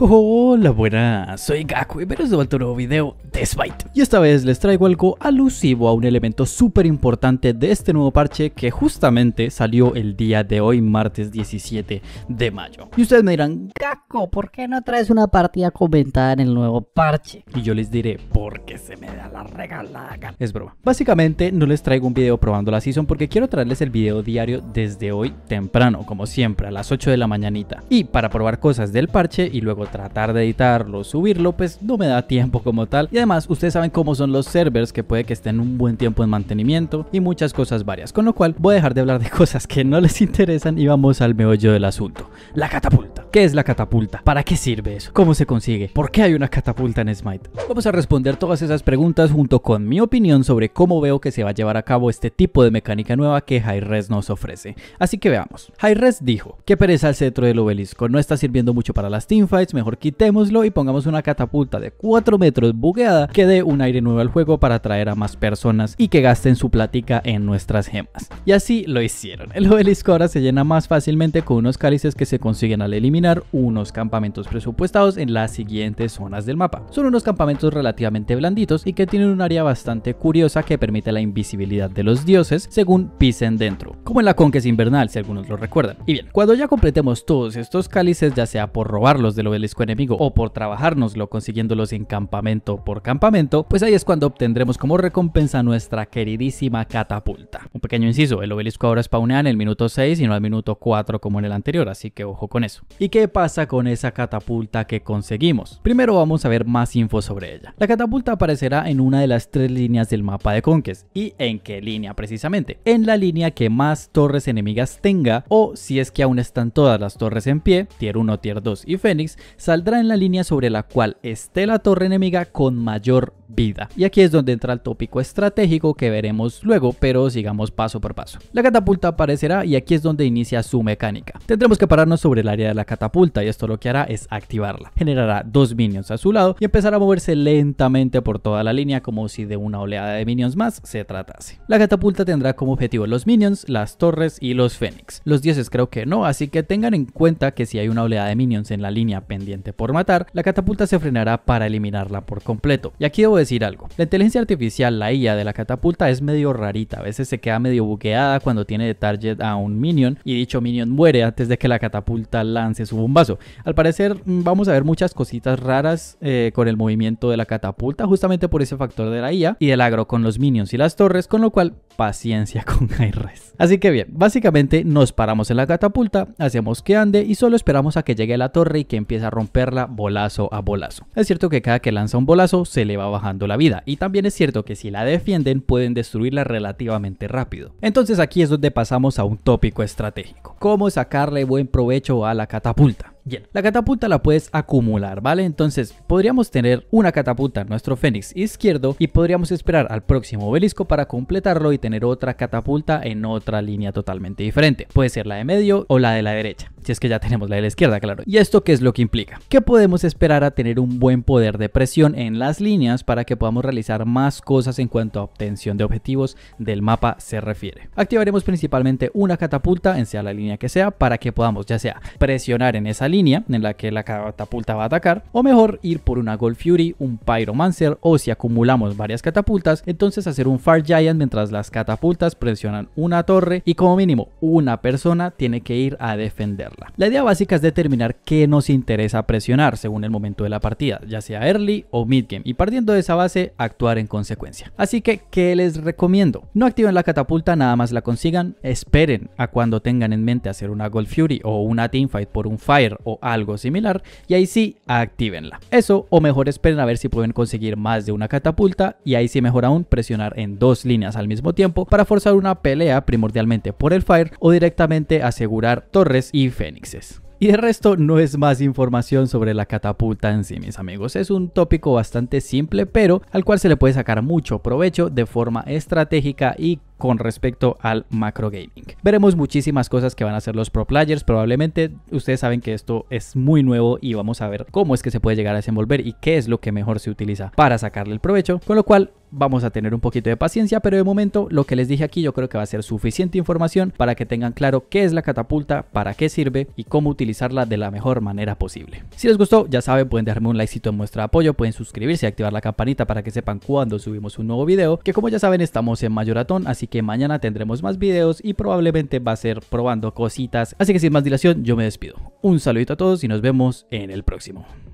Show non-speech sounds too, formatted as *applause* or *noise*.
Hola, buenas, soy Gaku y bienvenidos de vuelta a un nuevo video de Spite. Y esta vez les traigo algo alusivo a un elemento súper importante de este nuevo parche que justamente salió el día de hoy, martes 17 de mayo. Y ustedes me dirán, Gaco, ¿por qué no traes una partida comentada en el nuevo parche? Y yo les diré, porque se me da la regalada. Es broma. Básicamente no les traigo un video probando la season porque quiero traerles el video diario desde hoy temprano, como siempre, a las 8 de la mañanita. Y para probar cosas del parche y luego tratar de editarlo, subirlo, pues no me da tiempo como tal. Y además, ustedes saben cómo son los servers, que puede que estén un buen tiempo en mantenimiento y muchas cosas varias. Con lo cual, voy a dejar de hablar de *laughs* cosas que no les interesan y vamos al meollo del asunto. La catapulta. ¿Qué es la catapulta? ¿Para qué sirve eso? ¿Cómo se consigue? ¿Por qué hay una catapulta en Smite? Vamos a responder todas esas preguntas junto con mi opinión sobre cómo veo que se va a llevar a cabo este tipo de mecánica nueva que hi nos ofrece. Así que veamos. hi dijo, ¿Qué pereza el cetro del obelisco, no está sirviendo mucho para las teamfights, mejor quitémoslo y pongamos una catapulta de 4 metros bugueada que dé un aire nuevo al juego para atraer a más personas y que gasten su plática en nuestras gemas. Y así lo hicieron. El obelisco ahora se llena más fácilmente con unos cálices que se consiguen al eliminar unos campamentos presupuestados en las siguientes zonas del mapa. Son unos campamentos relativamente blanditos y que tienen un área bastante curiosa que permite la invisibilidad de los dioses según pisen dentro, como en la conques invernal si algunos lo recuerdan. Y bien, cuando ya completemos todos estos cálices, ya sea por robarlos del obelisco enemigo o por trabajárnoslo consiguiéndolos en campamento por campamento, pues ahí es cuando obtendremos como recompensa nuestra queridísima catapulta. Un pequeño inciso, el obelisco ahora spawnea en el minuto 6 y no al minuto 4 como en el anterior, así que ojo con eso y qué pasa con esa catapulta que conseguimos. Primero vamos a ver más info sobre ella. La catapulta aparecerá en una de las tres líneas del mapa de Conquest. ¿Y en qué línea precisamente? En la línea que más torres enemigas tenga o si es que aún están todas las torres en pie, Tier 1, Tier 2 y Fénix, saldrá en la línea sobre la cual esté la torre enemiga con mayor vida. Y aquí es donde entra el tópico estratégico que veremos luego, pero sigamos paso por paso. La catapulta aparecerá y aquí es donde inicia su mecánica. Tendremos que pararnos sobre el área de la catapulta y esto lo que hará es activarla. Generará dos minions a su lado y empezará a moverse lentamente por toda la línea como si de una oleada de minions más se tratase. La catapulta tendrá como objetivo los minions, las torres y los fénix. Los dioses creo que no, así que tengan en cuenta que si hay una oleada de minions en la línea pendiente por matar, la catapulta se frenará para eliminarla por completo. Y aquí decir algo. La inteligencia artificial, la IA de la catapulta, es medio rarita. A veces se queda medio buqueada cuando tiene de target a un minion y dicho minion muere antes de que la catapulta lance su bombazo. Al parecer mm, vamos a ver muchas cositas raras eh, con el movimiento de la catapulta, justamente por ese factor de la IA y del agro con los minions y las torres, con lo cual paciencia *laughs* con Res. Así que bien, básicamente nos paramos en la catapulta, hacemos que ande y solo esperamos a que llegue la torre y que empiece a romperla bolazo a bolazo. Es cierto que cada que lanza un bolazo se le va bajar la vida. Y también es cierto que si la defienden pueden destruirla relativamente rápido. Entonces aquí es donde pasamos a un tópico estratégico. ¿Cómo sacarle buen provecho a la catapulta? Bien, la catapulta la puedes acumular, ¿vale? Entonces podríamos tener una catapulta en nuestro fénix izquierdo y podríamos esperar al próximo obelisco para completarlo y tener otra catapulta en otra línea totalmente diferente. Puede ser la de medio o la de la derecha, si es que ya tenemos la de la izquierda, claro. ¿Y esto qué es lo que implica? Que podemos esperar a tener un buen poder de presión en las líneas para que podamos realizar más cosas en cuanto a obtención de objetivos del mapa se refiere. Activaremos principalmente una catapulta en sea la línea que sea para que podamos ya sea presionar en esa línea línea en la que la catapulta va a atacar, o mejor ir por una Gold Fury, un Pyromancer, o si acumulamos varias catapultas, entonces hacer un fire Giant mientras las catapultas presionan una torre y como mínimo una persona tiene que ir a defenderla. La idea básica es determinar qué nos interesa presionar según el momento de la partida, ya sea early o mid game, y partiendo de esa base actuar en consecuencia. Así que, ¿qué les recomiendo? No activen la catapulta, nada más la consigan, esperen a cuando tengan en mente hacer una Gold Fury o una Teamfight por un Fire o algo similar y ahí sí actívenla. Eso o mejor esperen a ver si pueden conseguir más de una catapulta y ahí sí mejor aún presionar en dos líneas al mismo tiempo para forzar una pelea primordialmente por el fire o directamente asegurar torres y fénixes. Y de resto no es más información sobre la catapulta en sí, mis amigos. Es un tópico bastante simple, pero al cual se le puede sacar mucho provecho de forma estratégica y con respecto al macro gaming. Veremos muchísimas cosas que van a hacer los pro players, probablemente ustedes saben que esto es muy nuevo y vamos a ver cómo es que se puede llegar a desenvolver y qué es lo que mejor se utiliza para sacarle el provecho, con lo cual vamos a tener un poquito de paciencia, pero de momento lo que les dije aquí yo creo que va a ser suficiente información para que tengan claro qué es la catapulta, para qué sirve y cómo utilizarla de la mejor manera posible. Si les gustó, ya saben, pueden dejarme un likecito en muestra de apoyo, pueden suscribirse y activar la campanita para que sepan cuando subimos un nuevo video, que como ya saben estamos en Mayoratón, así que que mañana tendremos más videos y probablemente va a ser probando cositas. Así que sin más dilación, yo me despido. Un saludito a todos y nos vemos en el próximo.